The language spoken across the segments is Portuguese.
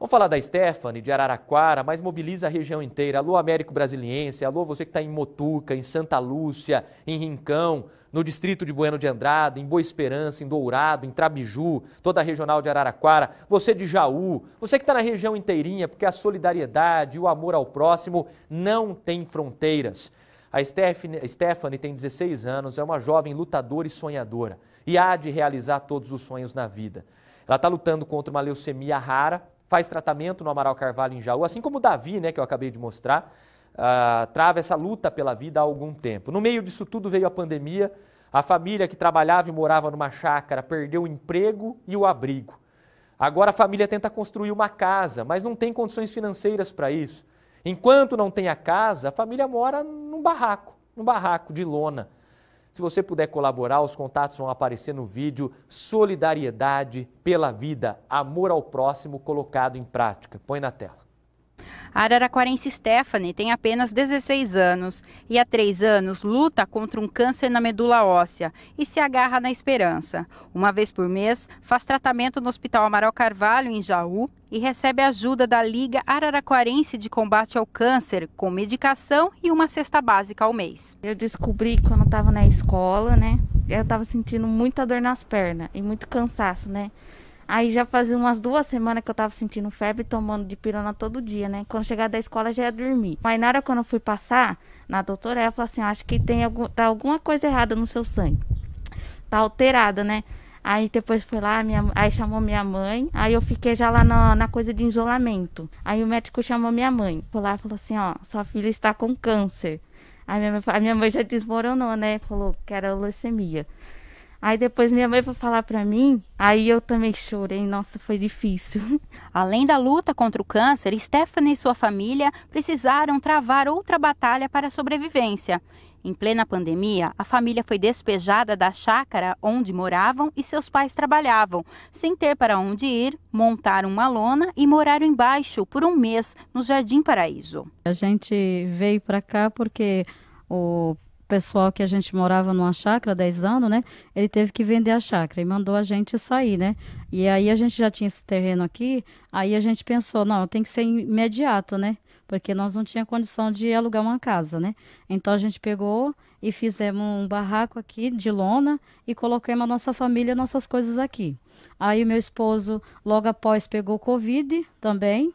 Vamos falar da Stephanie, de Araraquara, mas mobiliza a região inteira. Alô, Américo Brasiliense, alô, você que está em Motuca, em Santa Lúcia, em Rincão, no distrito de Bueno de Andrada, em Boa Esperança, em Dourado, em Trabiju, toda a regional de Araraquara, você de Jaú, você que está na região inteirinha, porque a solidariedade e o amor ao próximo não têm fronteiras. A Stephanie, Stephanie tem 16 anos, é uma jovem lutadora e sonhadora, e há de realizar todos os sonhos na vida. Ela está lutando contra uma leucemia rara, faz tratamento no Amaral Carvalho em Jaú, assim como o Davi, né, que eu acabei de mostrar, uh, trava essa luta pela vida há algum tempo. No meio disso tudo veio a pandemia, a família que trabalhava e morava numa chácara perdeu o emprego e o abrigo. Agora a família tenta construir uma casa, mas não tem condições financeiras para isso. Enquanto não tem a casa, a família mora num barraco, num barraco de lona. Se você puder colaborar, os contatos vão aparecer no vídeo Solidariedade pela Vida, Amor ao Próximo colocado em prática. Põe na tela. A araraquarense Stephanie tem apenas 16 anos e há três anos luta contra um câncer na medula óssea e se agarra na esperança. Uma vez por mês, faz tratamento no Hospital Amaral Carvalho, em Jaú, e recebe ajuda da Liga Araraquarense de Combate ao Câncer, com medicação e uma cesta básica ao mês. Eu descobri quando estava na escola, né? Eu estava sentindo muita dor nas pernas e muito cansaço, né? Aí já fazia umas duas semanas que eu tava sentindo febre, tomando de pirona todo dia, né? Quando chegar da escola já ia dormir. Mas na hora quando eu fui passar, na doutora, ela falou assim: acho que tem algum, tá alguma coisa errada no seu sangue. Tá alterada, né? Aí depois foi lá, minha, aí chamou minha mãe. Aí eu fiquei já lá na, na coisa de isolamento. Aí o médico chamou minha mãe. Foi lá e falou assim: ó, sua filha está com câncer. Aí minha, a minha mãe já desmoronou, né? Falou que era leucemia. Aí depois minha mãe foi falar para mim, aí eu também chorei, nossa, foi difícil. Além da luta contra o câncer, Stephanie e sua família precisaram travar outra batalha para a sobrevivência. Em plena pandemia, a família foi despejada da chácara onde moravam e seus pais trabalhavam, sem ter para onde ir, montaram uma lona e moraram embaixo por um mês no Jardim Paraíso. A gente veio para cá porque o pessoal que a gente morava numa chácara 10 anos, né? Ele teve que vender a chácara e mandou a gente sair, né? E aí a gente já tinha esse terreno aqui, aí a gente pensou, não, tem que ser imediato, né? Porque nós não tinha condição de alugar uma casa, né? Então a gente pegou e fizemos um barraco aqui de lona e colocamos a nossa família, nossas coisas aqui. Aí meu esposo, logo após, pegou Covid também,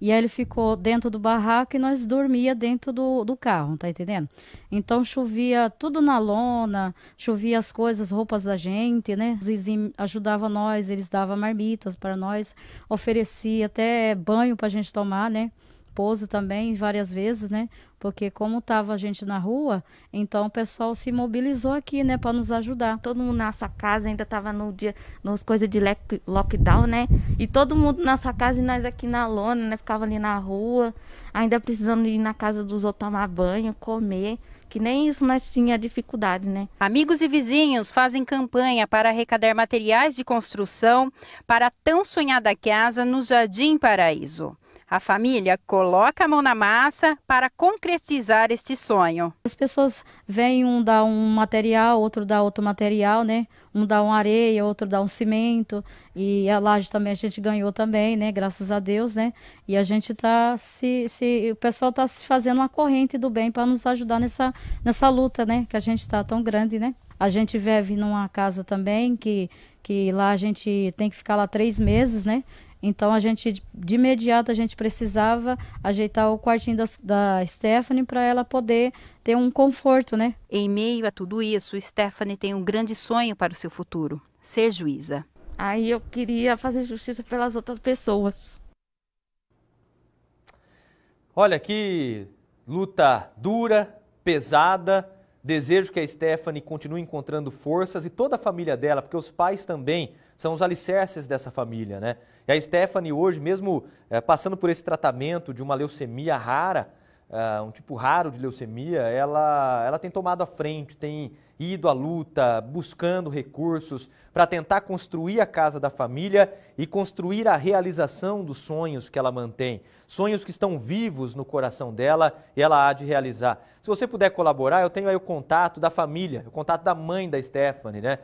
e aí ele ficou dentro do barraco e nós dormia dentro do, do carro, tá entendendo? Então chovia tudo na lona, chovia as coisas, roupas da gente, né? Os vizinhos ajudavam nós, eles davam marmitas para nós, oferecia até banho para a gente tomar, né? pouso também várias vezes, né? Porque como tava a gente na rua, então o pessoal se mobilizou aqui, né, para nos ajudar. Todo mundo na sua casa ainda tava no dia, nos coisas de lockdown, né? E todo mundo na sua casa e nós aqui na lona, né? Ficava ali na rua, ainda precisando ir na casa dos outros tomar banho, comer que nem isso nós tinha dificuldade, né? Amigos e vizinhos fazem campanha para arrecadar materiais de construção para a tão sonhada casa no Jardim Paraíso. A família coloca a mão na massa para concretizar este sonho. As pessoas vêm, um dá um material, outro dá outro material, né? Um dá uma areia, outro dá um cimento. E a laje também a gente ganhou também, né? Graças a Deus, né? E a gente tá se. se o pessoal está se fazendo uma corrente do bem para nos ajudar nessa, nessa luta, né? Que a gente está tão grande, né? A gente vive numa casa também que, que lá a gente tem que ficar lá três meses, né? Então a gente de imediato a gente precisava ajeitar o quartinho da, da Stephanie para ela poder ter um conforto, né? Em meio a tudo isso, Stephanie tem um grande sonho para o seu futuro: ser juíza. Aí eu queria fazer justiça pelas outras pessoas. Olha que luta dura, pesada. Desejo que a Stephanie continue encontrando forças e toda a família dela, porque os pais também são os alicerces dessa família, né? E a Stephanie hoje, mesmo é, passando por esse tratamento de uma leucemia rara, é, um tipo raro de leucemia, ela, ela tem tomado a frente, tem ido à luta, buscando recursos para tentar construir a casa da família e construir a realização dos sonhos que ela mantém. Sonhos que estão vivos no coração dela e ela há de realizar. Se você puder colaborar, eu tenho aí o contato da família, o contato da mãe da Stephanie, né?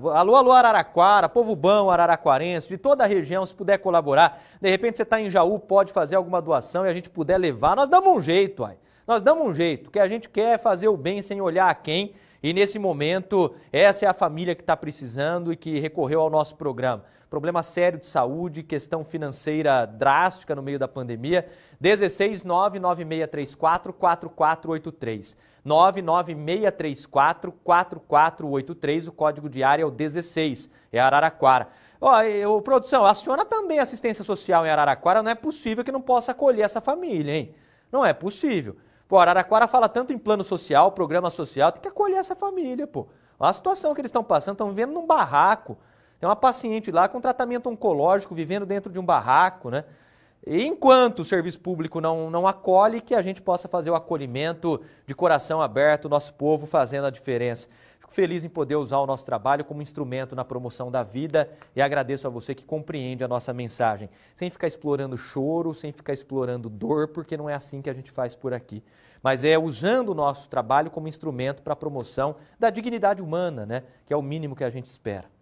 Uh, alô, alô, Araraquara, povo bom, araraquarense, de toda a região, se puder colaborar. De repente você está em Jaú, pode fazer alguma doação e a gente puder levar. Nós damos um jeito, ai. Nós damos um jeito, que a gente quer fazer o bem sem olhar a quem. E nesse momento, essa é a família que está precisando e que recorreu ao nosso programa. Problema sério de saúde, questão financeira drástica no meio da pandemia. 16 99634 4483. 99634 4483, o código de área é o 16, é Araraquara. Ó, eu, produção, aciona também assistência social em Araraquara, não é possível que não possa acolher essa família, hein? Não é possível. Pô, Araraquara fala tanto em plano social, programa social, tem que acolher essa família, pô. Olha a situação que eles estão passando, estão vivendo num barraco. Tem uma paciente lá com tratamento oncológico, vivendo dentro de um barraco, né? enquanto o serviço público não, não acolhe, que a gente possa fazer o acolhimento de coração aberto, nosso povo fazendo a diferença. Fico feliz em poder usar o nosso trabalho como instrumento na promoção da vida e agradeço a você que compreende a nossa mensagem, sem ficar explorando choro, sem ficar explorando dor, porque não é assim que a gente faz por aqui. Mas é usando o nosso trabalho como instrumento para a promoção da dignidade humana, né? que é o mínimo que a gente espera.